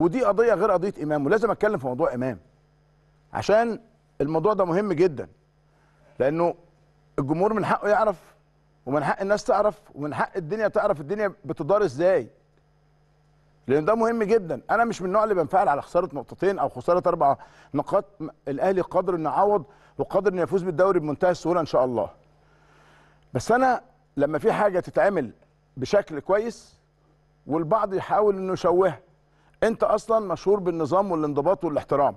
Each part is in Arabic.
ودي قضيه غير قضيه امام ولازم اتكلم في موضوع امام عشان الموضوع ده مهم جدا لانه الجمهور من حقه يعرف ومن حق الناس تعرف ومن حق الدنيا تعرف الدنيا بتدار ازاي لان ده مهم جدا انا مش من النوع اللي بنفعل على خساره نقطتين او خساره اربع نقاط الاهلي قادر انه يعوض وقادر انه يفوز بالدوري بمنتهى السهوله ان شاء الله بس انا لما في حاجه تتعمل بشكل كويس والبعض يحاول انه يشوهها انت اصلا مشهور بالنظام والانضباط والاحترام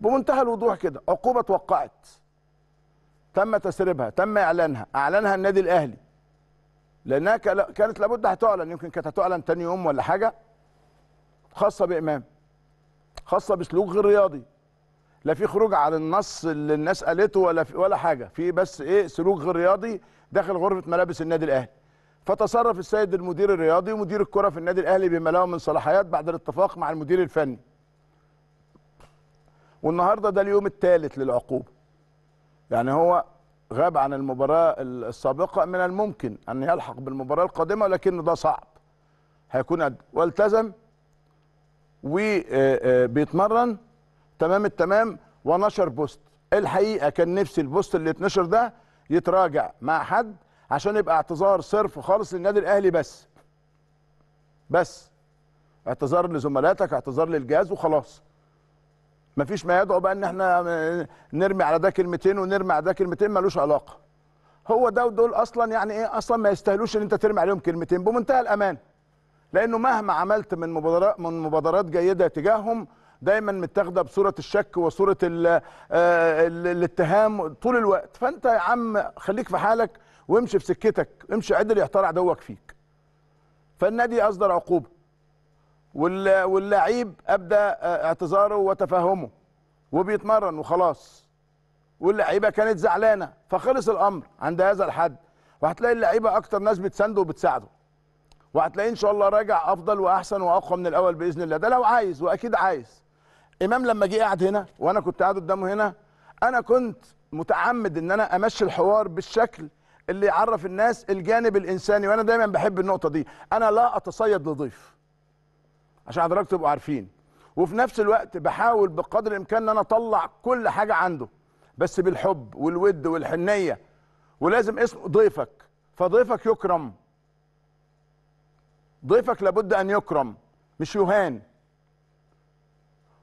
بمنتهى الوضوح كده عقوبه توقعت تم تسريبها تم اعلانها اعلنها النادي الاهلي لانها كانت لابد هتعلن يمكن كانت هتعلن ثاني يوم ولا حاجه خاصه بامام خاصه بسلوك غير رياضي لا في خروج عن النص اللي الناس قالته ولا ولا حاجه في بس ايه سلوك غير رياضي داخل غرفه ملابس النادي الاهلي فتصرف السيد المدير الرياضي ومدير الكره في النادي الاهلي بما له من صلاحيات بعد الاتفاق مع المدير الفني والنهارده ده اليوم الثالث للعقوبه يعني هو غاب عن المباراه السابقه من الممكن ان يلحق بالمباراه القادمه لكن ده صعب هيكون قد والتزم وبيتمرن آه، آه، تمام التمام ونشر بوست الحقيقه كان نفسي البوست اللي اتنشر ده يتراجع مع حد عشان يبقى اعتذار صرف خالص للنادي الاهلي بس بس اعتذار لزملاتك اعتذار للجهاز وخلاص مفيش ما يدعو بقى ان احنا نرمي على ده كلمتين ونرمي على ده كلمتين ملوش علاقه هو ده ودول اصلا يعني ايه اصلا ما يستاهلوش ان انت ترمي عليهم كلمتين بمنتهى الامان لانه مهما عملت من مبادرات من مبادرات جيده تجاههم دايما متاخده بصوره الشك وصوره آه، الاتهام طول الوقت فانت يا عم خليك في حالك وامشي في سكتك امشي عدل يحترع عدوك فيك فالنادي اصدر عقوبه واللعيب ابدى آه، اعتذاره وتفهمه وبيتمرن وخلاص واللعيبه كانت زعلانه فخلص الامر عند هذا الحد وهتلاقي اللعيبه اكتر ناس بتسنده وبتساعده وهتلاقيه ان شاء الله راجع افضل واحسن واقوى من الاول باذن الله ده لو عايز واكيد عايز امام لما جه قاعد هنا وانا كنت قاعد قدامه هنا انا كنت متعمد ان انا امشي الحوار بالشكل اللي يعرف الناس الجانب الانساني وانا دايما بحب النقطه دي انا لا اتصيد لضيف عشان حضرتك تبقوا عارفين وفي نفس الوقت بحاول بقدر الامكان ان انا اطلع كل حاجه عنده بس بالحب والود والحنيه ولازم اسم ضيفك فضيفك يكرم ضيفك لابد ان يكرم مش يهان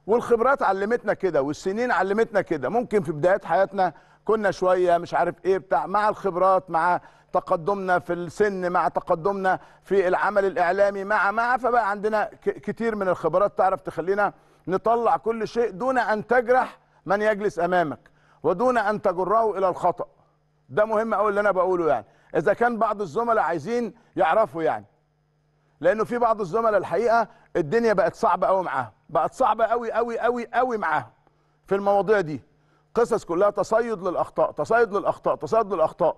والخبرات علمتنا كده والسنين علمتنا كده ممكن في بدايات حياتنا كنا شويه مش عارف ايه بتاع مع الخبرات مع تقدمنا في السن مع تقدمنا في العمل الاعلامي مع مع فبقى عندنا كتير من الخبرات تعرف تخلينا نطلع كل شيء دون ان تجرح من يجلس امامك ودون ان تجره الى الخطا ده مهم قوي اللي انا بقوله يعني اذا كان بعض الزملاء عايزين يعرفوا يعني لانه في بعض الزملاء الحقيقه الدنيا بقت صعبه قوي معاهم بقت صعبه قوي قوي قوي قوي معاهم في المواضيع دي قصص كلها تصيد للاخطاء تصيد للاخطاء تصيد للاخطاء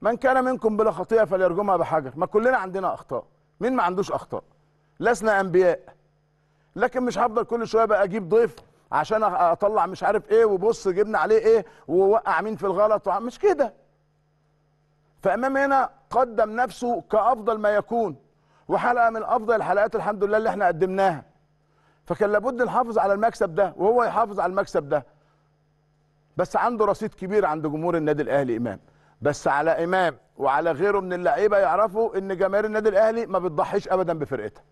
من كان منكم بلا خطيئه فليرجمها بحجر ما كلنا عندنا اخطاء مين ما عندوش اخطاء لسنا انبياء لكن مش هفضل كل شويه بقى اجيب ضيف عشان اطلع مش عارف ايه وبص جبنا عليه ايه ووقع مين في الغلط مش كده فامام هنا قدم نفسه كافضل ما يكون وحلقه من افضل الحلقات الحمد لله اللي احنا قدمناها فكان لابد نحافظ على المكسب ده وهو يحافظ على المكسب ده بس عنده رصيد كبير عند جمهور النادي الاهلي امام بس على امام وعلى غيره من اللعيبه يعرفوا ان جماهير النادي الاهلي ما بتضحيش ابدا بفرقتها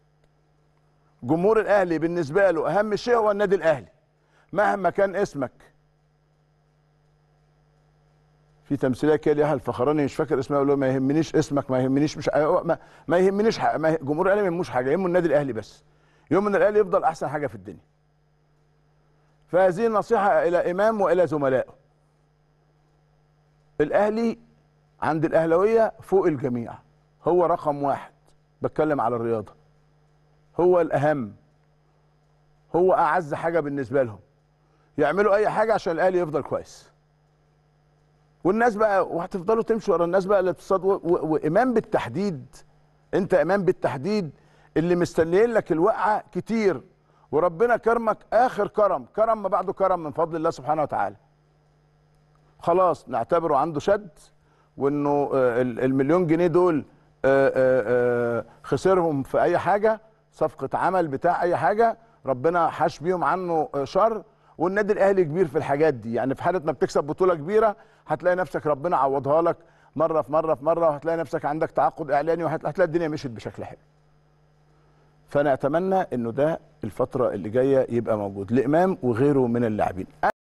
جمهور الاهلي بالنسبه له اهم شيء هو النادي الاهلي مهما كان اسمك في تمثيليه كده ليها الفخراني مش فاكر اسمها يقول ما يهمنيش اسمك ما يهمنيش مش ما, ما يهمنيش حاجة. ما جمهور الاهلي ما يهموش حاجه يهمه النادي الاهلي بس يوم ان الاهلي يفضل احسن حاجه في الدنيا فهذه النصيحة إلى إمام وإلى زملائه الأهلي عند الأهلوية فوق الجميع هو رقم واحد بتكلم على الرياضة هو الأهم هو أعز حاجة بالنسبة لهم يعملوا أي حاجة عشان الأهلي يفضل كويس والناس بقى وهتفضلوا تمشوا ورا الناس بقى الاقتصاد وإمام بالتحديد أنت إمام بالتحديد اللي مستنيين لك الوقعة كتير وربنا كرمك اخر كرم كرم ما بعده كرم من فضل الله سبحانه وتعالى خلاص نعتبره عنده شد وانه آه، المليون جنيه دول آه، آه، خسرهم في اي حاجه صفقه عمل بتاع اي حاجه ربنا حاش بيهم عنه شر والنادي الاهلي كبير في الحاجات دي يعني في حاله ما بتكسب بطوله كبيره هتلاقي نفسك ربنا عوضها لك مره في مره في مره وهتلاقي نفسك عندك تعاقد اعلاني وهتلاقي الدنيا مشيت بشكل حلو فانا اتمنى انه ده الفتره اللي جايه يبقى موجود لامام وغيره من اللاعبين